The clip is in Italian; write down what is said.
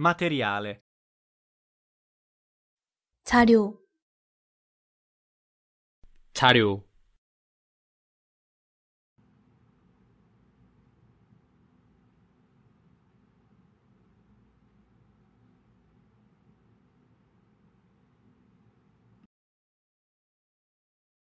materiale 자료 자료